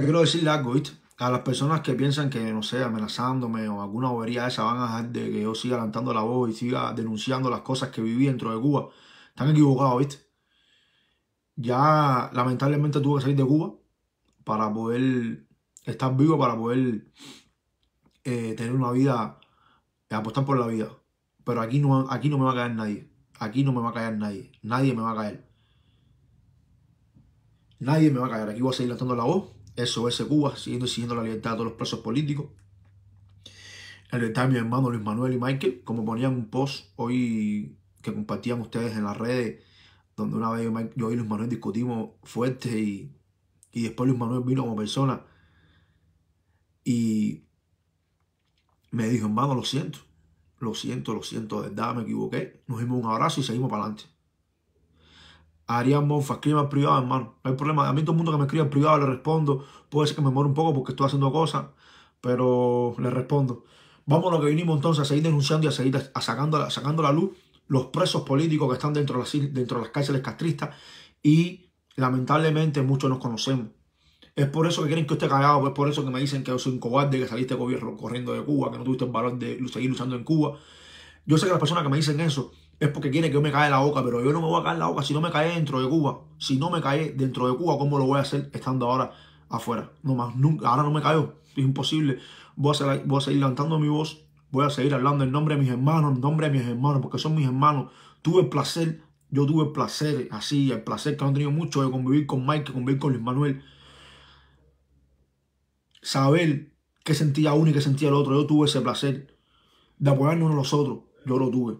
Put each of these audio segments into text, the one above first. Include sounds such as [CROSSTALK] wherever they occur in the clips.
quiero decirle algo, ¿viste? A las personas que piensan que, no sé, amenazándome o alguna bobería esa van a dejar de que yo siga levantando la voz y siga denunciando las cosas que viví dentro de Cuba, están equivocados, ¿viste? Ya lamentablemente tuve que salir de Cuba para poder estar vivo, para poder eh, tener una vida, eh, apostar por la vida. Pero aquí no, aquí no me va a caer nadie. Aquí no me va a caer nadie. Nadie me va a caer. Nadie me va a caer. Aquí voy a seguir levantando la voz eso es Cuba, siguiendo siguiendo la libertad de todos los presos políticos. El libertad de mi hermano Luis Manuel y Michael, como ponían un post hoy que compartían ustedes en las redes, donde una vez yo y Luis Manuel discutimos fuerte y, y después Luis Manuel vino como persona y me dijo, hermano, lo siento, lo siento, lo siento, de verdad, me equivoqué. Nos dimos un abrazo y seguimos para adelante haríamos clima privado, hermano. No hay problema. A mí todo el mundo que me escribe en privado le respondo. Puede ser que me muero un poco porque estoy haciendo cosas, pero le respondo. Vamos lo que vinimos entonces, a seguir denunciando y a seguir sacando, a la luz los presos políticos que están dentro de, las, cárceles castristas y lamentablemente muchos nos conocemos. Es por eso que quieren que esté cagado, es por eso que me dicen que yo soy un cobarde, que saliste gobierno corriendo de Cuba, que no tuviste el valor de seguir luchando en Cuba. Yo sé que las personas que me dicen eso es porque quiere que yo me caiga la boca, pero yo no me voy a caer la boca si no me cae dentro de Cuba. Si no me cae dentro de Cuba, ¿cómo lo voy a hacer estando ahora afuera? No más, nunca, ahora no me caigo, es imposible. Voy a, voy a seguir levantando mi voz, voy a seguir hablando en nombre de mis hermanos, en nombre de mis hermanos, porque son mis hermanos. Tuve el placer, yo tuve el placer, así, el placer que han tenido mucho de convivir con Mike, de convivir con Luis Manuel. Saber qué sentía uno y qué sentía el otro, yo tuve ese placer de apoyarnos los otros, yo lo tuve.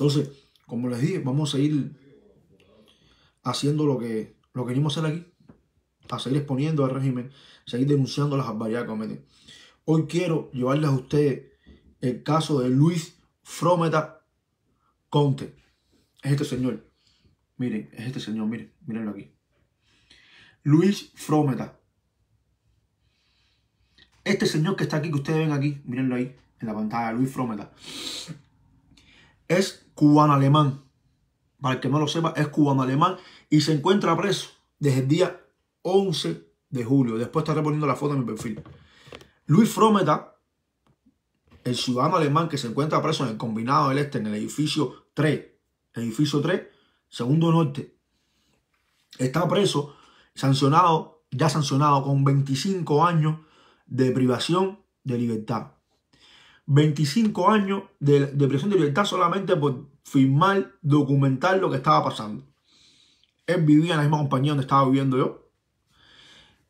Entonces, como les dije, vamos a ir haciendo lo que, lo que hacer aquí, a seguir exponiendo al régimen, seguir denunciando las barbaridades que cometen. Hoy quiero llevarles a ustedes el caso de Luis Frometa Conte. Es este señor. Miren, es este señor, miren, mirenlo aquí. Luis Frometa. Este señor que está aquí, que ustedes ven aquí, mirenlo ahí, en la pantalla, Luis Frometa es cubano-alemán. Para el que no lo sepa, es cubano-alemán y se encuentra preso desde el día 11 de julio. Después estaré poniendo la foto en mi perfil. Luis Frometa, el ciudadano alemán que se encuentra preso en el combinado del este, en el edificio 3, edificio 3, segundo norte, está preso, sancionado, ya sancionado con 25 años de privación de libertad. 25 años de, de, prisión de libertad solamente por firmar, documentar lo que estaba pasando. Él vivía en la misma compañía donde estaba viviendo yo.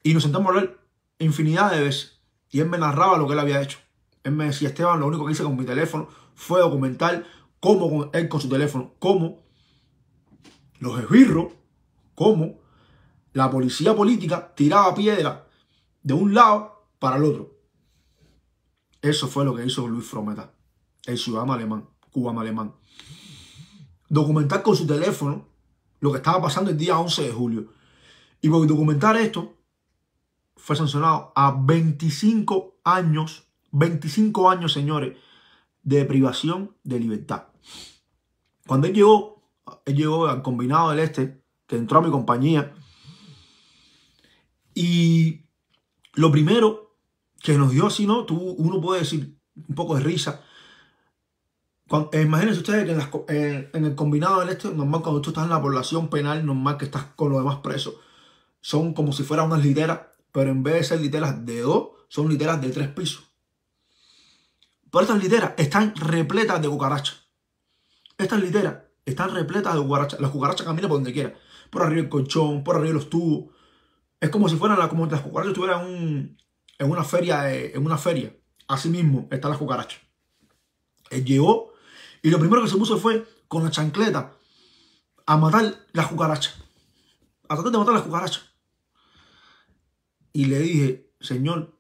Y nos sentamos a hablar infinidad de veces. Y él me narraba lo que él había hecho. Él me decía, Esteban, lo único que hice con mi teléfono fue documentar cómo él con su teléfono, cómo los esbirros, cómo la policía política tiraba piedra de un lado para el otro. Eso fue lo que hizo Luis Frometa, el ciudadano alemán, cubano alemán. Documentar con su teléfono lo que estaba pasando el día 11 de julio. Y por documentar esto, fue sancionado a 25 años, 25 años, señores, de privación de libertad. Cuando él llegó, él llegó al combinado del Este, que entró a mi compañía, y lo primero que nos dio, si no, uno puede decir un poco de risa. Eh, imagínense ustedes que en, el combinado del este, normal cuando tú estás en la población penal, normal que estás con los demás presos, son como si fueran unas literas, pero en vez de ser literas de dos, son literas de tres pisos. Pero estas literas están repletas de cucarachas. Estas literas están repletas de cucarachas. Las cucarachas caminan por donde quiera. Por arriba el colchón, por arriba los tubos. Es como si fueran la, como las cucarachas tuvieran un, en una feria, eh, en una feria, así mismo está la cucaracha. Él eh, llegó y lo primero que se puso fue con la chancleta a matar la cucaracha. A tratar de matar la cucaracha. Y le dije, señor,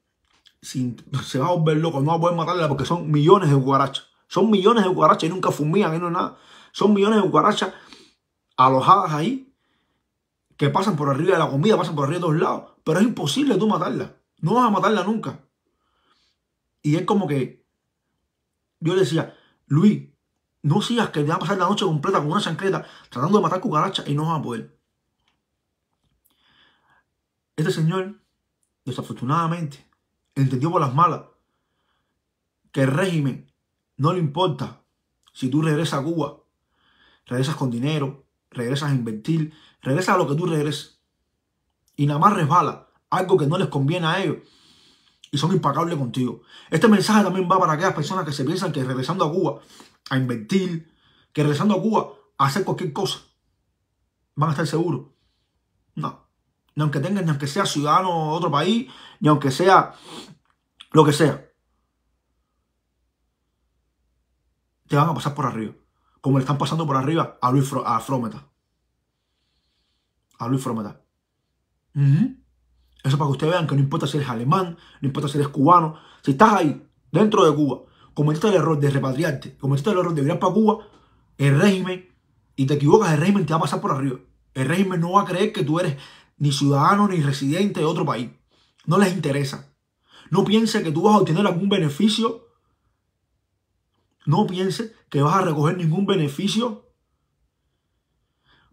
[LAUGHS] se va a volver loco, no va a poder matarla porque son millones de cucarachas. Son millones de cucarachas y nunca fumían, no nada. Son millones de cucarachas alojadas ahí que pasan por arriba de la comida, pasan por arriba de todos lados. Pero es imposible tú matarla. No vas a matarla nunca. Y es como que yo le decía, Luis, no sigas que te va a pasar la noche completa con una chancleta tratando de matar Cucaracha y no vas a poder. Este señor, desafortunadamente, entendió por las malas que el régimen no le importa si tú regresas a Cuba, regresas con dinero, regresas a invertir, regresas a lo que tú regreses. Y nada más resbala algo que no les conviene a ellos y son impacables contigo. Este mensaje también va para aquellas personas que se piensan que regresando a Cuba a invertir, que regresando a Cuba a hacer cualquier cosa, van a estar seguros. No. Ni aunque tengan, ni aunque sea ciudadano de otro país, ni aunque sea lo que sea. Te van a pasar por arriba. Como le están pasando por arriba a Luis a A Luis Frometa. Eso para que ustedes vean que no importa si eres alemán, no importa si eres cubano. Si estás ahí, dentro de Cuba, cometiste el error de repatriarte, cometiste el error de ir para Cuba, el régimen, y te equivocas, el régimen te va a pasar por arriba. El régimen no va a creer que tú eres ni ciudadano ni residente de otro país. No les interesa. No piense que tú vas a obtener algún beneficio. No piense que vas a recoger ningún beneficio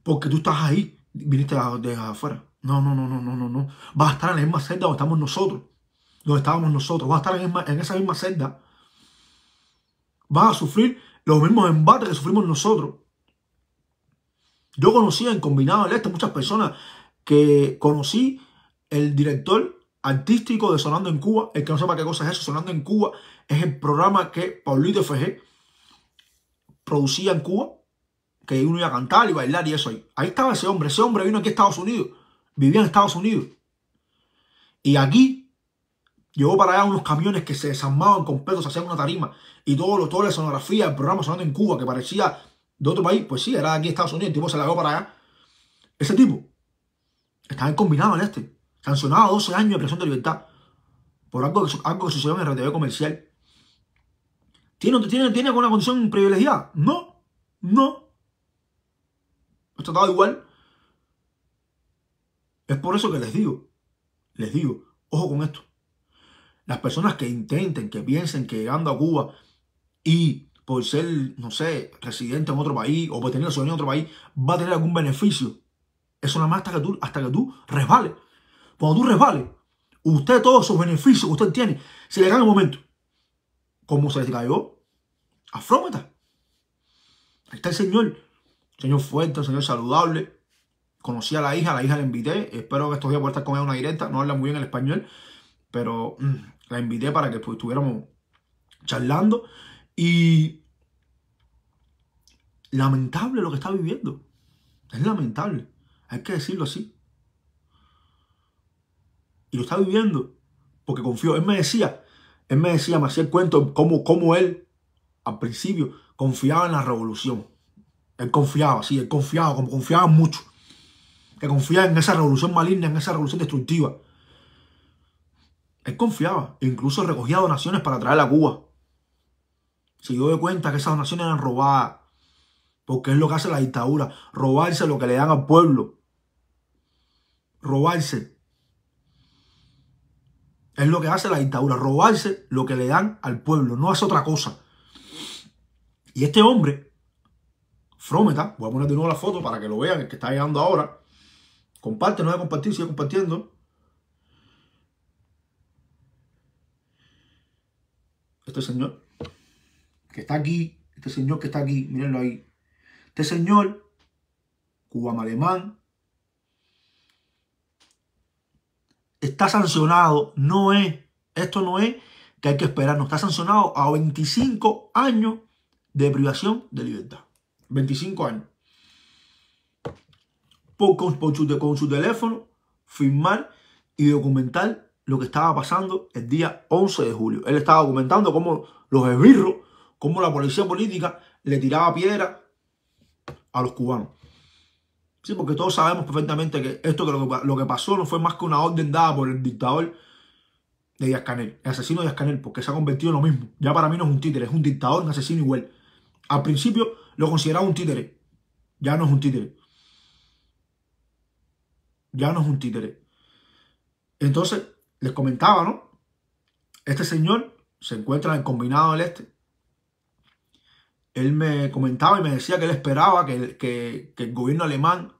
porque tú estás ahí, viniste de afuera. No, no, no, no, no, no, no. Vas a estar en la misma celda donde estamos nosotros. Donde estábamos nosotros. Vas a estar en, esa misma celda. Vas a sufrir los mismos embates que sufrimos nosotros. Yo conocía en Combinado del Este muchas personas que conocí el director artístico de Sonando en Cuba. El que no sepa qué cosa es eso, Sonando en Cuba es el programa que Paulito FG producía en Cuba, que uno iba a cantar y bailar y eso Ahí estaba ese hombre. Ese hombre vino aquí a Estados Unidos vivía en Estados Unidos. Y aquí llegó para allá unos camiones que se desarmaban completos, hacían una tarima y todo, lo, toda la sonografía, el programa sonando en Cuba que parecía de otro país, pues sí, era de aquí Estados Unidos, el tipo se la llevó para allá. Ese tipo estaba Combinado en este, sancionado a 12 años de presión de libertad por algo que, sucedió en el RTV comercial. ¿Tiene, tiene, ¿Tiene alguna condición privilegiada? No, no. esto estaba igual. Es por eso que les digo, les digo, ojo con esto. Las personas que intenten, que piensen que llegando a Cuba y por ser, no sé, residente en otro país o por tener sueño en otro país, va a tener algún beneficio. Eso nada más hasta que tú, hasta que tú resbales. Cuando tú resbales, usted todos sus beneficios que usted tiene, se le en el momento. ¿Cómo se les cayó? Afrómata. está el Señor. Señor fuerte, Señor saludable, conocí a la hija, la hija la invité, espero que estos días pueda estar con ella una directa, no habla muy bien el español, pero mm, la invité para que pues, estuviéramos charlando y lamentable lo que está viviendo, es lamentable, hay que decirlo así. Y lo está viviendo porque confió, él me decía, él me decía, me hacía el cuento cómo, cómo él al principio confiaba en la revolución. Él confiaba, sí, él confiaba, como confiaba mucho que confía en esa revolución maligna, en esa revolución destructiva. Él confiaba, incluso recogía donaciones para traer a Cuba. Se dio cuenta que esas donaciones eran robadas, porque es lo que hace la dictadura, robarse lo que le dan al pueblo. Robarse. Es lo que hace la dictadura, robarse lo que le dan al pueblo, no hace otra cosa. Y este hombre, Frometa, voy a poner de nuevo la foto para que lo vean, el que está llegando ahora, Comparte, no voy a compartir, sigue compartiendo. Este señor que está aquí, este señor que está aquí, mírenlo ahí. Este señor, cubano alemán, está sancionado, no es, esto no es que hay que esperar, no está sancionado a 25 años de privación de libertad. 25 años con su teléfono, firmar y documentar lo que estaba pasando el día 11 de julio. Él estaba documentando cómo los esbirros, cómo la policía política le tiraba piedra a los cubanos. Sí, porque todos sabemos perfectamente que esto que lo, que pasó no fue más que una orden dada por el dictador de Díaz Canel, el asesino de Díaz Canel, porque se ha convertido en lo mismo. Ya para mí no es un títere, es un dictador, un asesino igual. Al principio lo consideraba un títere, ya no es un títere ya no es un títere. Entonces, les comentaba, ¿no? Este señor se encuentra en Combinado del Este. Él me comentaba y me decía que él esperaba que el, gobierno alemán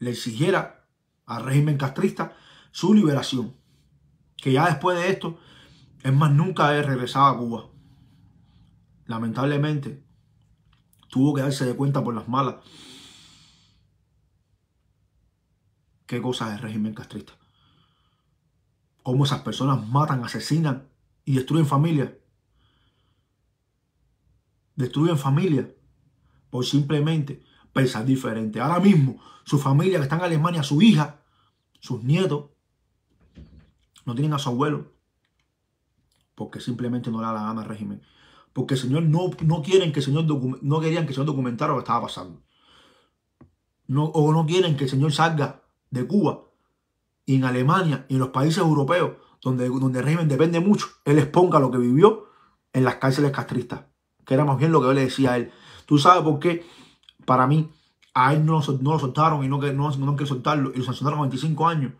le exigiera al régimen castrista su liberación. Que ya después de esto, es más, nunca he regresado a Cuba. Lamentablemente, tuvo que darse de cuenta por las malas qué cosa es el régimen castrista. Cómo esas personas matan, asesinan y destruyen familias. Destruyen familias por simplemente pensar diferente. Ahora mismo, su familia que está en Alemania, su hija, sus nietos, no tienen a su abuelo porque simplemente no le da la gana al régimen. Porque el Señor no, no quieren que el Señor no querían que Señor documentara lo que estaba pasando. No, o no quieren que el Señor salga de Cuba y en Alemania y en los países europeos, donde, donde el régimen depende mucho, él exponga lo que vivió en las cárceles castristas, que era más bien lo que yo le decía a él. Tú sabes por qué, para mí, a él no, lo soltaron y no, no, no soltarlo, y lo sancionaron a 25 años,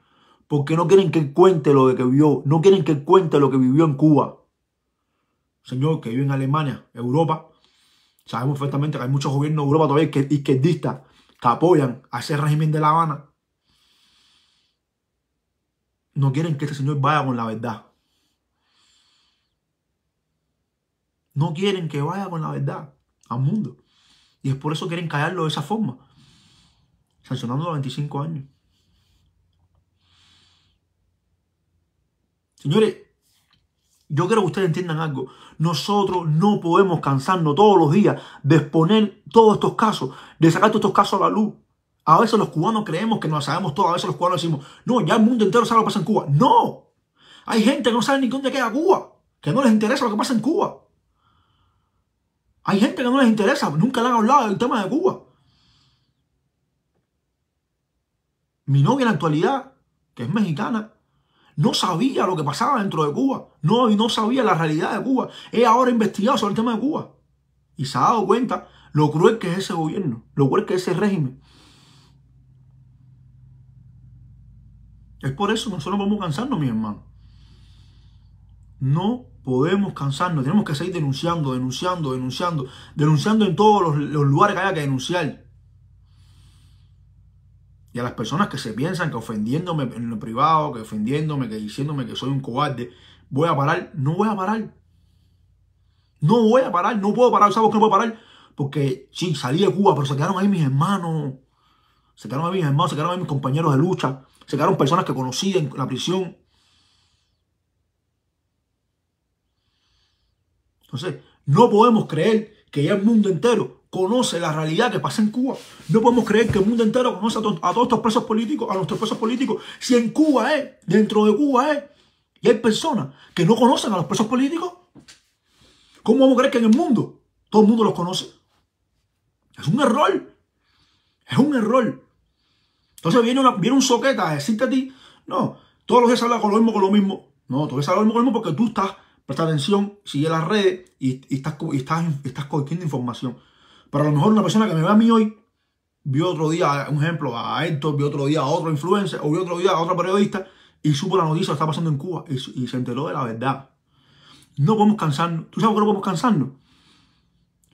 porque no quieren que él cuente lo de que vivió, no quieren que cuente lo que vivió en Cuba. Señor, que vive en Alemania, Europa, sabemos perfectamente que hay muchos gobiernos de Europa todavía izquierdistas que apoyan a ese régimen de La Habana no quieren que este Señor vaya con la verdad. No quieren que vaya con la verdad al mundo. Y es por eso quieren callarlo de esa forma. Sancionando a 25 años. Señores, yo quiero que ustedes entiendan algo. Nosotros no podemos cansarnos todos los días de exponer todos estos casos, de sacar todos estos casos a la luz. A veces los cubanos creemos que nos sabemos todo. A veces los cubanos decimos, no, ya el mundo entero sabe lo que pasa en Cuba. No. Hay gente que no sabe ni dónde queda Cuba. Que no les interesa lo que pasa en Cuba. Hay gente que no les interesa. Nunca le han hablado del tema de Cuba. Mi novia en la actualidad, que es mexicana, no sabía lo que pasaba dentro de Cuba. No, no sabía la realidad de Cuba. He ahora investigado sobre el tema de Cuba. Y se ha dado cuenta lo cruel que es ese gobierno, lo cruel que es ese régimen. Es por eso nosotros vamos cansarnos, mi hermano. No podemos cansarnos, tenemos que seguir denunciando, denunciando, denunciando, denunciando en todos los, lugares que haya que denunciar. Y a las personas que se piensan que ofendiéndome en lo privado, que ofendiéndome, que diciéndome que soy un cobarde, voy a parar, no voy a parar. No voy a parar, no puedo parar, ¿sabes que qué no puedo parar? Porque sí, salí de Cuba, pero se quedaron ahí mis hermanos, se quedaron ahí mis hermanos, se quedaron ahí mis compañeros de lucha, se quedaron personas que conocían la prisión. Entonces, no podemos creer que ya el mundo entero conoce la realidad que pasa en Cuba. No podemos creer que el mundo entero conoce a, todos estos presos políticos, a nuestros presos políticos. Si en Cuba es, dentro de Cuba es, y hay personas que no conocen a los presos políticos, ¿cómo vamos a creer que en el mundo todo el mundo los conoce? Es un error. Es un error. Entonces viene, una, viene un soqueta a decirte a ti, no, todos los días habla con lo mismo, con lo mismo. No, todos los días habla con lo mismo porque tú estás, presta atención, sigue las redes y, estás, estás, estás cogiendo información. Pero a lo mejor una persona que me ve a mí hoy, vio otro día, un ejemplo, a Héctor, vio otro día a otro influencer, o vio otro día a otro periodista, y supo la noticia que está pasando en Cuba, y, se enteró de la verdad. No podemos cansarnos. ¿Tú sabes por qué no podemos cansarnos?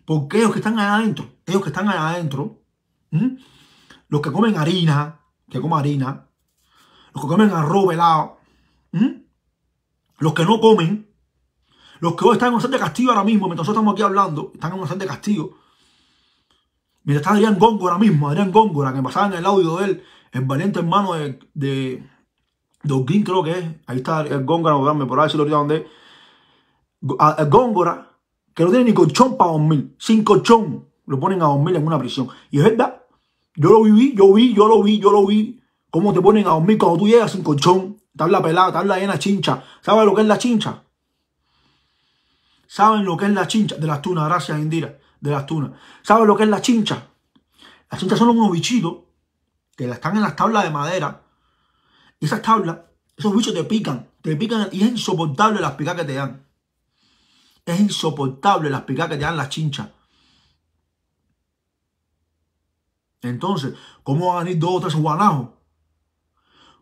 Porque ellos que están allá adentro, ellos que están allá adentro, ¿m? los que comen harina, que comen harina, los que comen arroz velado, los que no comen, los que hoy están en un de castigo ahora mismo, mientras nosotros estamos aquí hablando, están en un de castigo. Mientras está Adrián Góngora ahora mismo, Adrián Góngora, que pasaba en el audio de él, el valiente hermano de, de, creo que es. Ahí está el Góngora, por ahí se lo donde ah, el Góngora, que no tiene ni colchón para dormir, sin colchón, lo ponen a 2000 en una prisión. Y es verdad, yo lo viví, yo vi, yo lo vi, yo lo vi. Cómo te ponen a dormir cuando tú llegas sin colchón. Tabla pelada, tabla llena chincha. ¿Sabes lo que es la chincha? ¿Saben lo que es la chincha? De las tunas, gracias Indira. De las tunas. ¿Saben lo que es la chincha? Las chinchas son unos bichitos que están en las tablas de madera. esas tablas, esos bichos te pican. Te pican y es insoportable las picas que te dan. Es insoportable las picas que te dan las chinchas. Entonces, ¿cómo van a ir dos o tres guanajos?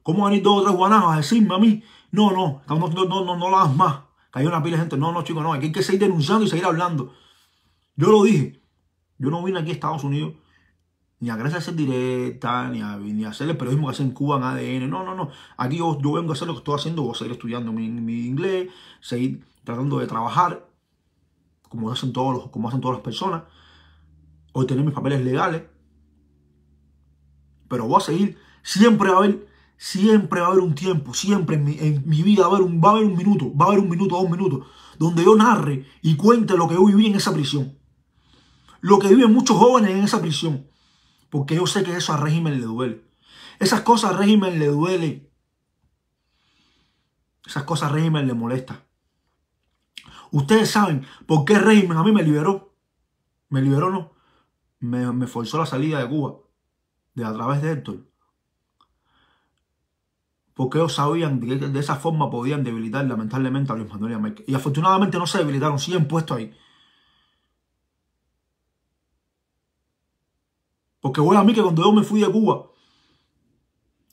¿Cómo van a ir dos o tres guanajos a decirme a mí? No, no, no, no, no, no hagas más. Cayó una pila de gente. No, no, chicos, no. Aquí hay que seguir denunciando y seguir hablando. Yo lo dije. Yo no vine aquí a Estados Unidos ni a Grecia a hacer directa, ni a, ni a hacer el periodismo que hacen en Cuba en ADN. No, no, no. Aquí yo, vengo a hacer lo que estoy haciendo. Voy a seguir estudiando mi, mi inglés, seguir tratando de trabajar como hacen, todos los, como hacen todas las personas, tener mis papeles legales pero voy a seguir. Siempre va a haber, siempre va a haber un tiempo, siempre en mi, vida va a, haber un, va a haber un minuto, va a haber un minuto, dos minutos, donde yo narre y cuente lo que yo viví en esa prisión. Lo que viven muchos jóvenes en esa prisión. Porque yo sé que eso a régimen le duele. Esas cosas al régimen le duele. Esas cosas al régimen le molesta. Ustedes saben por qué régimen a mí me liberó. Me liberó, no. Me, me forzó la salida de Cuba de a través de Héctor. Porque ellos sabían que de esa forma podían debilitar lamentablemente a Luis Manuel y a Mike. Y afortunadamente no se debilitaron, siguen puestos ahí. Porque voy a mí que cuando yo me fui de Cuba,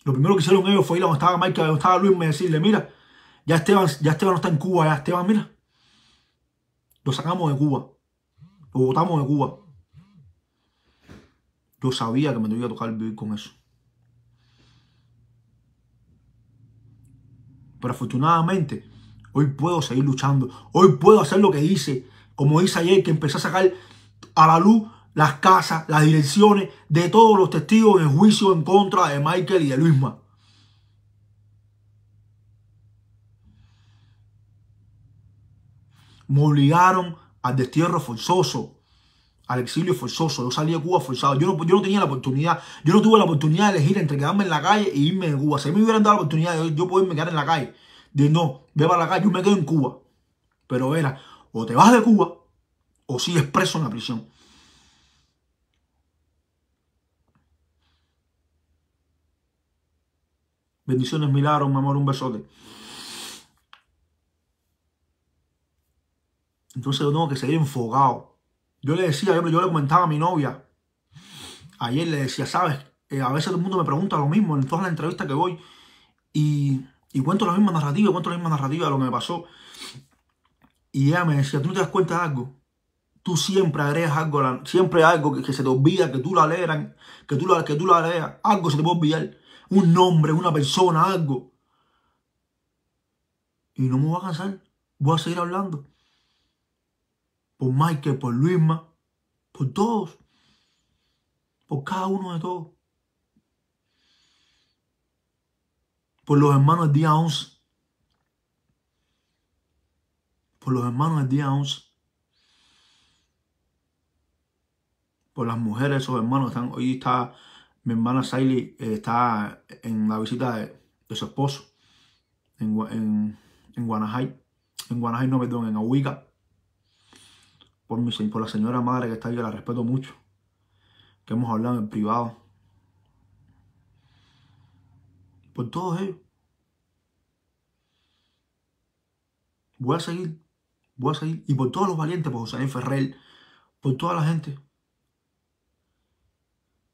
lo primero que hicieron ellos fue ir a donde estaba Mike, donde estaba Luis, me decirle, mira, ya Esteban, ya Esteban no está en Cuba, ya Esteban, mira. Lo sacamos de Cuba. Lo botamos de Cuba. Yo sabía que me debía tocar vivir con eso. Pero afortunadamente, hoy puedo seguir luchando. Hoy puedo hacer lo que hice. Como hice ayer, que empecé a sacar a la luz las casas, las direcciones de todos los testigos en juicio en contra de Michael y de Luisma. Me obligaron al destierro forzoso al exilio forzoso. Yo salí de Cuba forzado. Yo no, tenía la oportunidad. Yo no tuve la oportunidad de elegir entre quedarme en la calle e irme de Cuba. Si me hubieran dado la oportunidad de yo poderme quedar en la calle, de no, ve para la calle, yo me quedo en Cuba. Pero era, o te vas de Cuba o sigues preso en la prisión. Bendiciones, milagros, mi amor, un besote. Entonces yo tengo que seguir enfogado. Yo le decía, yo, le comentaba a mi novia, ayer le decía, sabes, eh, a veces todo el mundo me pregunta lo mismo en todas las entrevistas que voy y, cuento la misma narrativa, cuento la misma narrativa de lo que me pasó. Y ella me decía, ¿tú no te das cuenta de algo? Tú siempre agregas algo, siempre algo que, se te olvida, que tú la leeran que tú la, que tú la algo se te puede olvidar, un nombre, una persona, algo. Y no me voy a cansar, voy a seguir hablando por Michael, por Luisma, por todos, por cada uno de todos. Por los hermanos del día 11. Por los hermanos del día Por las mujeres, esos hermanos Hoy está mi hermana Siley, eh, está en la visita de, su esposo en, en, en Guanajay. En Guanajay, no, perdón, en Ahuica por, la señora madre que está ahí, que la respeto mucho, que hemos hablado en privado, por todos ellos. Voy a seguir, voy a seguir, y por todos los valientes, por José Ferrer, por toda la gente,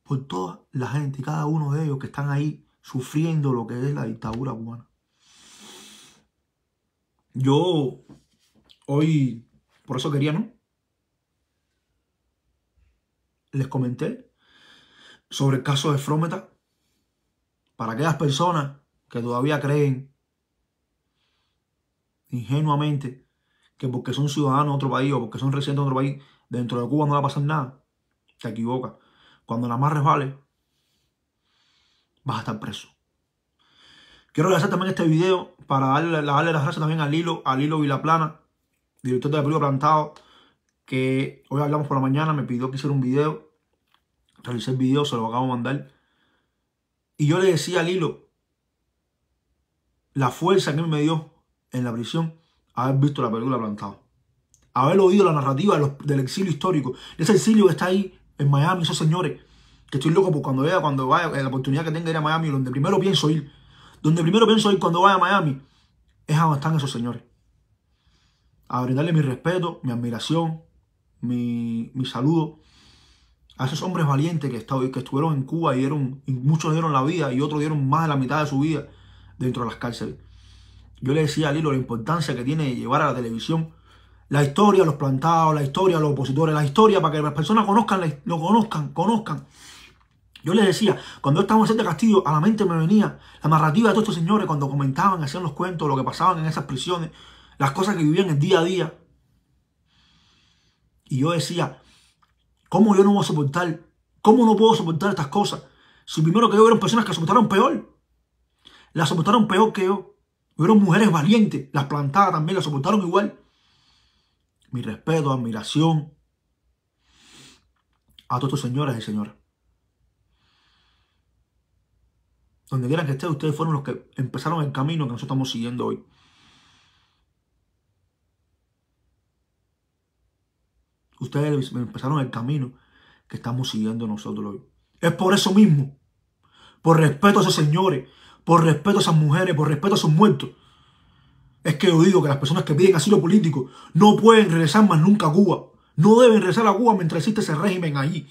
por toda la gente y cada uno de ellos que están ahí sufriendo lo que es la dictadura cubana. Yo hoy, por eso quería, ¿no? les comenté sobre el caso de Frometa. Para aquellas personas que todavía creen ingenuamente que porque son ciudadanos de otro país o porque son residentes de otro país, dentro de Cuba no va a pasar nada, te equivoca, Cuando la más resbale, vas a estar preso. Quiero agradecer también este video para darle, las gracias también a Lilo, a Lilo Vilaplana, director de la Plantado, que hoy hablamos por la mañana, me pidió que hiciera un video Realicé el video, se lo acabo de mandar. Y yo le decía a Lilo la fuerza que me dio en la prisión haber visto la película plantada Haber oído la narrativa del exilio histórico. Ese exilio que está ahí en Miami, esos señores. Que estoy loco por cuando vea, cuando vaya, eh, la oportunidad que tenga de ir a Miami, donde primero pienso ir. Donde primero pienso ir cuando vaya a Miami es a donde están esos señores. A brindarle mi respeto, mi admiración, mi, mi saludo a esos hombres valientes que, estuvieron en Cuba y, dieron, muchos dieron la vida y otros dieron más de la mitad de su vida dentro de las cárceles. Yo le decía a Lilo la importancia que tiene llevar a la televisión la historia, los plantados, la historia, los opositores, la historia, para que las personas conozcan, lo conozcan, conozcan. Yo les decía, cuando estábamos en de Castillo, a la mente me venía la narrativa de todos estos señores cuando comentaban, hacían los cuentos, lo que pasaban en esas prisiones, las cosas que vivían el día a día. Y yo decía, ¿Cómo yo no voy a soportar? ¿Cómo no puedo soportar estas cosas? Si primero que yo hubieron personas que soportaron peor. Las soportaron peor que yo. Hubieron mujeres valientes. Las plantadas también las soportaron igual. Mi respeto, admiración a todos estos señores y señoras. Donde quieran que esté, ustedes fueron los que empezaron el camino que nosotros estamos siguiendo hoy. Ustedes empezaron el camino que estamos siguiendo nosotros hoy. Es por eso mismo, por respeto a esos señores, por respeto a esas mujeres, por respeto a esos muertos. Es que yo digo que las personas que piden asilo político no pueden regresar más nunca a Cuba. No deben regresar a Cuba mientras existe ese régimen allí.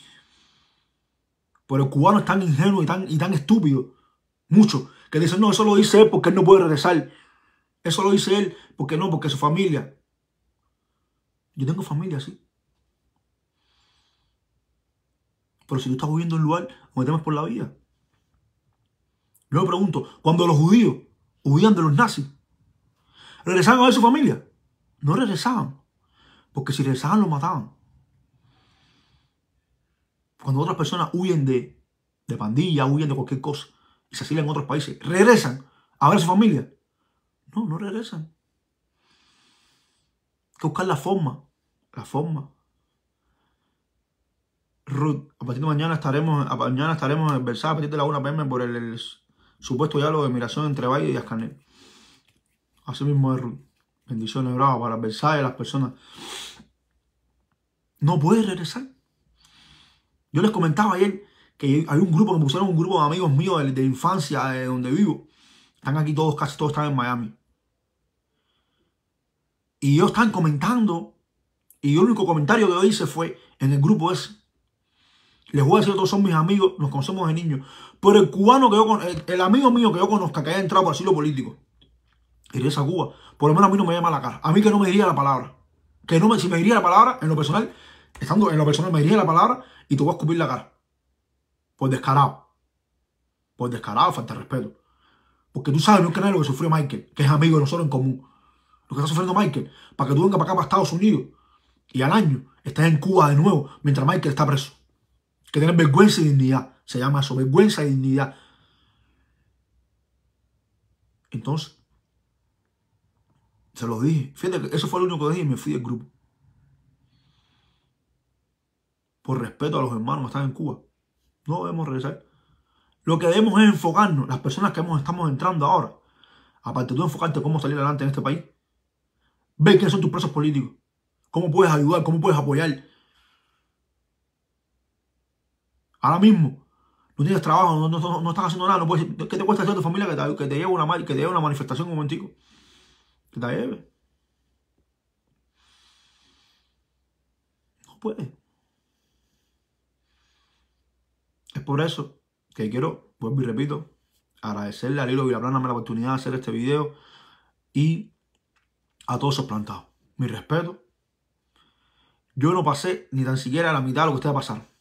Pero el cubano es tan ingenuo y tan, y tan estúpido, mucho, que dicen, no, eso lo dice él porque él no puede regresar. Eso lo dice él porque no, porque su familia. Yo tengo familia sí. si tú estás huyendo de lugar donde temas por la vida. Luego pregunto, cuando los judíos huían de los nazis, ¿regresaban a ver su familia? No regresaban. Porque si regresaban, lo mataban. Cuando otras personas huyen de, de huyen de cualquier cosa y se asilan en otros países, ¿regresan a ver a su familia? No, no regresan. Hay que buscar la forma, la forma Ruth. A partir de mañana estaremos, mañana estaremos en Versailles a partir de la 1 pm por el, supuesto diálogo de migración entre Valle y Ascanel. Así mismo es Ruth. Bendiciones bravo, para Versailles, las personas. No puede regresar. Yo les comentaba ayer que hay un grupo me pusieron un grupo de amigos míos de, infancia, de donde vivo. Están aquí todos, casi todos están en Miami. Y ellos están comentando. Y el único comentario que yo hice fue en el grupo ese. Les voy a decir, todos son mis amigos, nos conocemos de niños. Pero el cubano que yo con, el, amigo mío que yo conozca que haya entrado por asilo político, Iría a Cuba. Por lo menos a mí no me llama la cara. A mí que no me diría la palabra. Que no me, si me diría la palabra, en lo personal, estando en lo personal, me diría la palabra y te voy a escupir la cara. Por pues descarado. Por pues descarado, falta de respeto. Porque tú sabes, no es lo que sufrió Michael, que es amigo de nosotros en común. Lo que está sufriendo Michael, para que tú vengas para acá, para Estados Unidos, y al año estás en Cuba de nuevo, mientras Michael está preso que tener vergüenza y e dignidad. Se llama eso, vergüenza y e dignidad. Entonces, se lo dije. Fíjate que eso fue lo único que dije y me fui del grupo. Por respeto a los hermanos que están en Cuba. No debemos regresar. Lo que debemos es enfocarnos, las personas que hemos, estamos entrando ahora. Aparte de tú enfocarte cómo salir adelante en este país. Ve quiénes son tus presos políticos. Cómo puedes ayudar, cómo puedes apoyar. Ahora mismo. No tienes trabajo, no, no, no estás haciendo nada. ¿Qué te cuesta hacer a tu familia que te, lleve una, que te una manifestación un momentico? Que te lleve. No puede. Es por eso que quiero, vuelvo y repito, agradecerle a Lilo Vilaplana la oportunidad de hacer este video y a todos esos plantados. Mi respeto. Yo no pasé ni tan siquiera la mitad de lo que ustedes pasaron.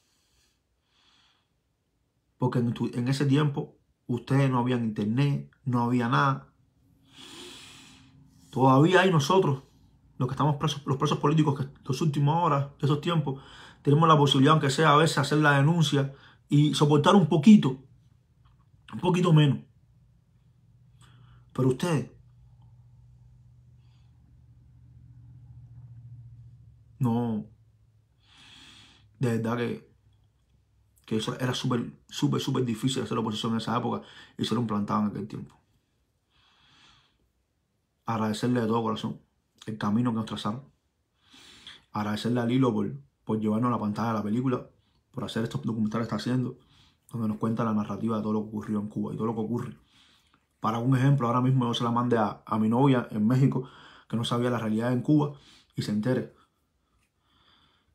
Porque en, ese tiempo ustedes no habían internet, no había nada. Todavía hay nosotros, los que estamos presos, los presos políticos, que las últimas horas de esos tiempos, tenemos la posibilidad, aunque sea a veces, hacer la denuncia y soportar un poquito, un poquito menos. Pero ustedes no. De verdad que que eso era súper, súper, súper difícil hacer oposición en esa época y se lo plantado en aquel tiempo. Agradecerle de todo corazón el camino que nos trazaron. Agradecerle a Lilo por, llevarnos a la pantalla de la película, por hacer estos documentales que está haciendo, donde nos cuenta la narrativa de todo lo que ocurrió en Cuba y todo lo que ocurre. Para un ejemplo, ahora mismo yo se la mandé a, a mi novia en México, que no sabía la realidad en Cuba, y se entere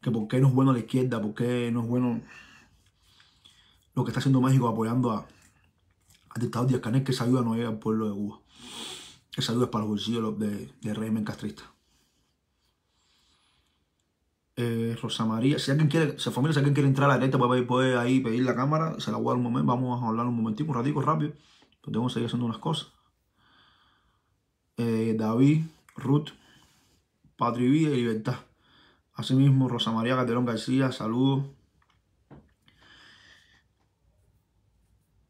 que por qué no es bueno la izquierda, por qué no es bueno lo que está haciendo México apoyando a, a dictador Díaz Canel, que esa ayuda no al pueblo de Cuba. Esa ayuda es para los bolsillos de, de régimen castrista. Eh, Rosa María, si alguien quiere, si familia, si alguien quiere entrar a la derecha para poder ahí pedir la cámara, se la voy a un momento, vamos a hablar un momentito, un ratico rápido, pues vamos que seguir haciendo unas cosas. Eh, David, Ruth, Patria y y Libertad. Asimismo, Rosa María Caterón García, saludos.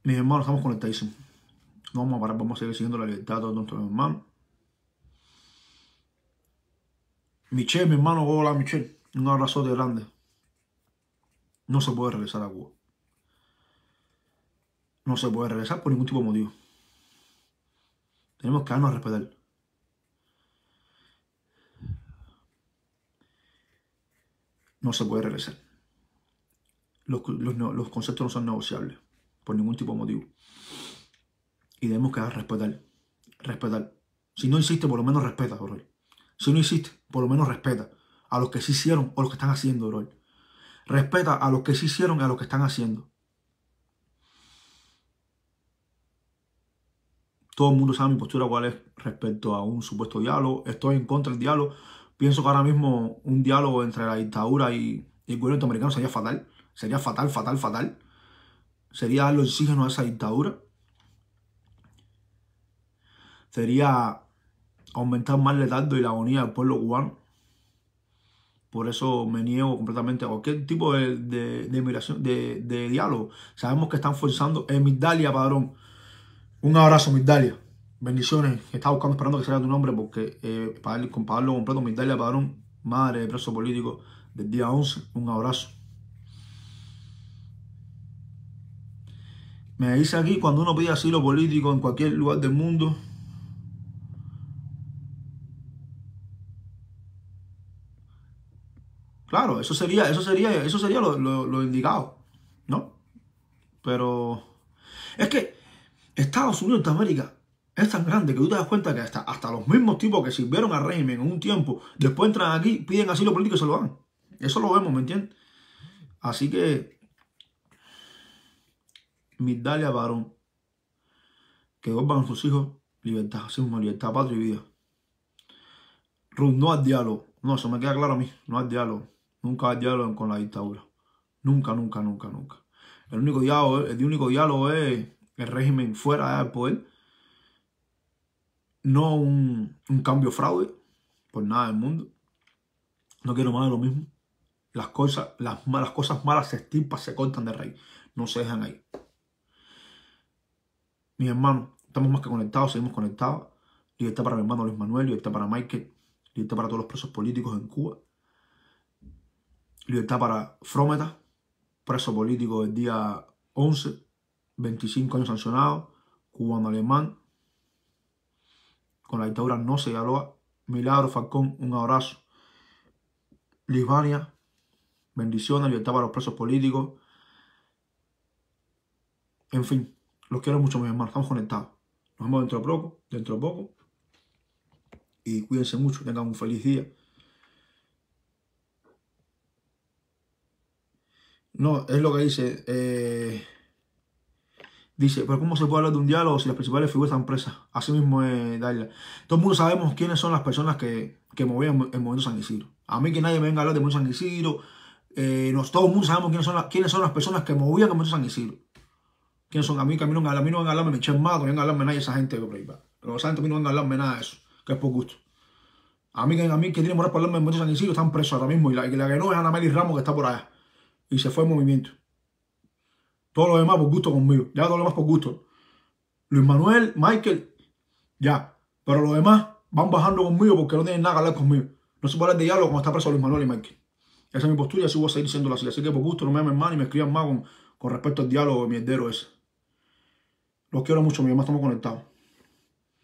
Mis hermanos, estamos con No vamos vamos a seguir siguiendo la libertad de todos nuestros hermanos. Michelle, mi hermano, hola Michelle. Un abrazo de grande. No se puede regresar a Cuba. No se puede regresar por ningún tipo de motivo. Tenemos que darnos a respetar. No se puede regresar. Los, los, los conceptos no son negociables por ningún tipo de motivo. Y debemos quedar respetar, respetar. Si no insiste, por lo menos respeta, bro. Si no insiste, por lo menos respeta a los que se hicieron o los que están haciendo, bro. Respeta a los que se hicieron y a los que están haciendo. Todo el mundo sabe mi postura cuál es respecto a un supuesto diálogo. Estoy en contra del diálogo. Pienso que ahora mismo un diálogo entre la dictadura y, el gobierno americano sería fatal. Sería fatal, fatal, fatal sería darle oxígeno a esa dictadura, sería aumentar más letardo y la agonía del pueblo cubano. Por eso me niego completamente a cualquier tipo de, de, de diálogo. Sabemos que están forzando. en eh, Migdalia, padrón. Un abrazo, Migdalia. Bendiciones. Estaba buscando, esperando que salga tu nombre, porque eh, para darlo completo, Migdalia, padrón, madre de preso político del día 11. Un abrazo. Me dice aquí, cuando uno pide asilo político en cualquier lugar del mundo, Claro, eso sería, eso sería, eso sería lo, indicado, ¿no? Pero es que Estados Unidos de América es tan grande que tú te das cuenta que hasta, hasta los mismos tipos que sirvieron al régimen en un tiempo, después entran aquí, piden asilo político y se lo dan. Eso lo vemos, ¿me entiendes? Así que Migdalia varón, que vuelvan sus hijos libertad, así libertad, patria y vida. Ruth, no al diálogo. No, eso me queda claro a mí. No al diálogo. Nunca al diálogo con la dictadura. Nunca, nunca, nunca, nunca. El único diálogo, único diálogo es el régimen fuera del poder. No un, cambio fraude por nada del mundo. No quiero más de lo mismo. Las cosas, las malas cosas malas se estirpan, se cortan de raíz. No se dejan ahí mi hermano estamos más que conectados, seguimos conectados. Libertad para mi hermano Luis Manuel, libertad para Michael, libertad para todos los presos políticos en Cuba. Libertad para Frometa, preso político del día 11, 25 años sancionado, cubano-alemán. Con la dictadura no se dialoga. Milagro Falcón, un abrazo. Lisbania, bendiciones, libertad para los presos políticos. En fin, los quiero mucho, mis hermanos. Estamos conectados. Nos vemos dentro de poco. Dentro de poco. Y cuídense mucho. Tengan un feliz día. No, es lo que dice. Eh, dice, pero ¿cómo se puede hablar de un diálogo si las principales figuras están presas? Así mismo es Daila. Todo el mundo sabemos quiénes son las personas que, que movían el movimiento San A mí que nadie me venga a hablar de movimiento San Isidro. Eh, todo el mundo sabemos quiénes son, las, quiénes son las personas que movían el movimiento San ¿Quiénes son? A mí, que a mí no van a hablar, a mí no hablarme, no van a hablarme nada de esa gente por va. Pero esa gente a mí no van a hablarme nada de eso, que es por gusto. A mí, a mí que tiene moral para hablarme de muchos San Isidro están presos ahora mismo. Y la, que no es Ana María Ramos que está por allá. Y se fue el movimiento. Todos los demás por gusto conmigo. Ya todo lo demás por gusto. Luis Manuel, Michael, ya. Pero los demás van bajando conmigo porque no tienen nada que hablar conmigo. No se puede hablar de diálogo como está preso Luis Manuel y Michael. Esa es mi postura y así voy a seguir la así. Así que por gusto no me amen más ni me escriban más con, con respecto al diálogo mi mierdero ese. Los quiero mucho, mi mamá estamos conectados.